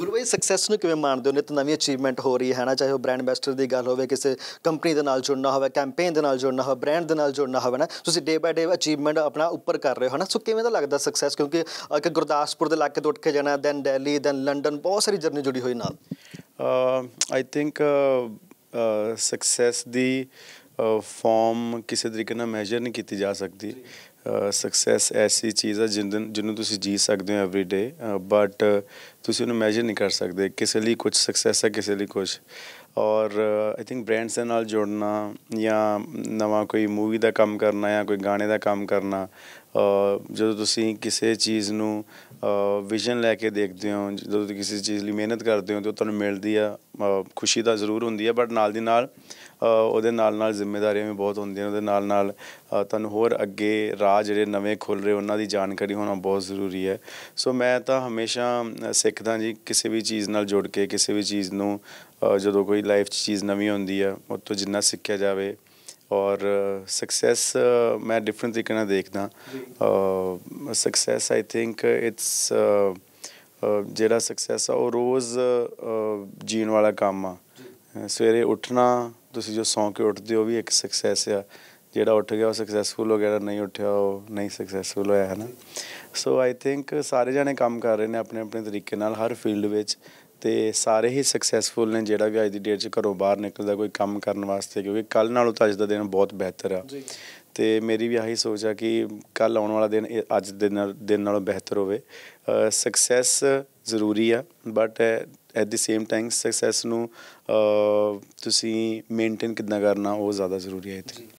ਗੁਰੂਬਾਈ success ਨੂੰ ਕਿਵੇਂ ਮਾਣਦੇ ਹੋ ਨਿਤ ਨਵੀਂ ਅਚੀਵਮੈਂਟ ਹੋ ਰਹੀ ਹੈ ਨਾ ਚਾਹੇ ਉਹ ਬ੍ਰਾਂਡ ਐਂਬੈਸਡਰ ਦੀ ਗੱਲ ਹੋਵੇ ਕਿਸੇ ਕੰਪਨੀ ਦੇ ਨਾਲ ਜੁੜਨਾ ਹੋਵੇ ਕੈਂਪੇਨ ਦੇ ਨਾਲ ਜੁੜਨਾ ਹੋਵੇ ਬ੍ਰਾਂਡ ਦੇ ਨਾਲ ਜੁੜਨਾ ਹੋਵੇ ਨਾ ਤੁਸੀਂ ਡੇ ਬਾਏ ਡੇ ਅਚੀਵਮੈਂਟ ਆਪਣਾ ਉੱਪਰ ਕਰ ਰਹੇ ਹੋ ਨਾ ਸੋ ਕਿਵੇਂ ਦਾ ਲੱਗਦਾ ਸਕਸੈਸ ਕਿਉਂਕਿ ਇੱਕ ਗੁਰਦਾਸਪੁਰ ਦੇ ਇਲਾਕੇ ਤੋਂ ਉੱਠ ਕੇ ਜਾਣਾ ਦੈਨ ਦਿੱਲੀ ਦੈਨ ਲੰਡਨ ਬਹੁਤ ਸਾਰੀ ਜਰਨੀ ਜੁੜੀ ਹੋਈ ਨਾਲ ਆਈ ਥਿੰਕ ਸਕਸੈਸ ਦੀ ਫਾਰਮ ਕਿਸੇ ਤਰੀਕੇ ਨਾਲ ਮੈਜਰ ਨਹੀਂ ਕੀਤੀ ਜਾ ਸਕਦੀ ਸਕਸੈਸ ਐਸੀ ਚੀਜ਼ ਹੈ ਜਿੰਨ ਜਿੰਨੂੰ ਤੁਸੀਂ ਜੀ ਸਕਦੇ ਹੋ ਐਵਰੀ ਡੇ ਬਟ ਤੁਸੀਂ ਉਹਨੂੰ ਮੈਜਰ ਨਹੀਂ ਕਰ ਸਕਦੇ ਕਿਸੇ ਲਈ ਕੁਝ ਸਕਸੈਸ ਹੈ ਕਿਸੇ ਲਈ ਕੁਝ ਔਰ ਆਈ ਥਿੰਕ ਬ੍ਰਾਂਡਸ ਨਾਲ ਜੁੜਨਾ ਜਾਂ ਨਵਾਂ ਕੋਈ ਮੂਵੀ ਦਾ ਕੰਮ ਕਰਨਾ ਜਾਂ ਕੋਈ ਗਾਣੇ ਦਾ ਕੰਮ ਕਰਨਾ ਜਦੋਂ ਤੁਸੀਂ ਕਿਸੇ ਚੀਜ਼ ਨੂੰ ਵਿਜ਼ਨ ਲੈ ਕੇ ਦੇਖਦੇ ਹੋ ਜਦੋਂ ਤੁਸੀਂ ਕਿਸੇ ਚੀਜ਼ ਲਈ ਮਿਹਨਤ ਕਰਦੇ ਹੋ ਤੇ ਤੁਹਾਨੂੰ ਮਿਲਦੀ ਆ ਖੁਸ਼ੀ ਤਾਂ ਜ਼ਰੂਰ ਹੁੰਦੀ ਹੈ ਬਟ ਨਾਲ ਦੀ ਨਾਲ ਉਹਦੇ ਨਾਲ ਨਾਲ ਜ਼ਿੰਮੇਵਾਰੀਆਂ ਵੀ ਬਹੁਤ ਹੁੰਦੀਆਂ ਉਹਦੇ ਨਾਲ ਨਾਲ ਤੁਹਾਨੂੰ ਹੋਰ ਅੱਗੇ ਰਾਹ ਜਿਹੜੇ ਨਵੇਂ ਖੁੱਲ ਰਹੇ ਉਹਨਾਂ ਦੀ ਜਾਣਕਾਰੀ ਹੋਣਾ ਬਹੁਤ ਜ਼ਰੂਰੀ ਹੈ ਸੋ ਮੈਂ ਤਾਂ ਹਮੇਸ਼ਾ ਸਿੱਖਦਾ ਜੀ ਕਿਸੇ ਵੀ ਚੀਜ਼ ਨਾਲ ਜੁੜ ਕੇ ਕਿਸੇ ਵੀ ਚੀਜ਼ ਨੂੰ ਜਦੋਂ ਕੋਈ ਲਾਈਫ 'ਚ ਚੀਜ਼ ਨਵੀਂ ਹੁੰਦੀ ਹੈ ਉਹ ਤੋਂ ਜਿੰਨਾ ਸਿੱਖਿਆ ਜਾਵੇ ਔਰ ਸਕਸੈਸ ਮੈਂ ਡਿਫਰੈਂਟ ਤਰੀਕੇ ਨਾਲ ਦੇਖਦਾ ਸਕਸੈਸ ਆਈ ਥਿੰਕ ਇਟਸ ਜਿਹੜਾ ਸਕਸੈਸ ਆ ਉਹ ਰੋਜ਼ ਜੀਣ ਵਾਲਾ ਕੰਮ ਆ ਸਵੇਰੇ ਉੱਠਣਾ ਤੁਸੀਂ ਜੋ ਸੌਂ ਕੇ ਉੱਠਦੇ ਹੋ ਵੀ ਇੱਕ ਸਕਸੈਸ ਆ ਜਿਹੜਾ ਉੱਠ ਗਿਆ ਉਹ ਸਕਸੈਸਫੁਲ ਹੋ ਗਿਆ ਜਾਂ ਨਹੀਂ ਉੱਠਿਆ ਉਹ ਨਹੀਂ ਸਕਸੈਸਫੁਲ ਹੋਇਆ ਹੈ ਨਾ ਸੋ ਆਈ ਥਿੰਕ ਸਾਰੇ ਜਣੇ ਕੰਮ ਕਰ ਰਹੇ ਨੇ ਆਪਣੇ ਆਪਣੇ ਤਰੀਕੇ ਨਾਲ ਹਰ ਫੀਲਡ ਵਿੱਚ ਤੇ ਸਾਰੇ ਹੀ ਸਕਸੈਸਫੁਲ ਨੇ ਜਿਹੜਾ ਵੀ ਅੱਜ ਦੀ ਡੇਟ 'ਚ ਘਰੋਂ ਬਾਹਰ ਨਿਕਲਦਾ ਕੋਈ ਕੰਮ ਕਰਨ ਵਾਸਤੇ ਕਿਉਂਕਿ ਕੱਲ ਨਾਲੋਂ ਤਾਂ ਅੱਜ ਦਾ ਦਿਨ ਬਹੁਤ ਬਿਹਤਰ ਆ ਜੀ ਤੇ ਮੇਰੀ ਵੀ ਆਹੀ ਸੋਚ ਆ ਕਿ ਕੱਲ ਆਉਣ ਵਾਲਾ ਦਿਨ ਅੱਜ ਦੇ ਦਿਨ ਨਾਲੋਂ ਬਿਹਤਰ ਹੋਵੇ ਸਕਸੈਸ ਜ਼ਰੂਰੀ ਆ but at the same time success ਨੂੰ ਤੁਸੀਂ ਮੇਨਟੇਨ ਕਿਦਾਂ ਕਰਨਾ ਉਹ ਜ਼ਿਆਦਾ ਜ਼ਰੂਰੀ ਹੈ ਇੱਥੇ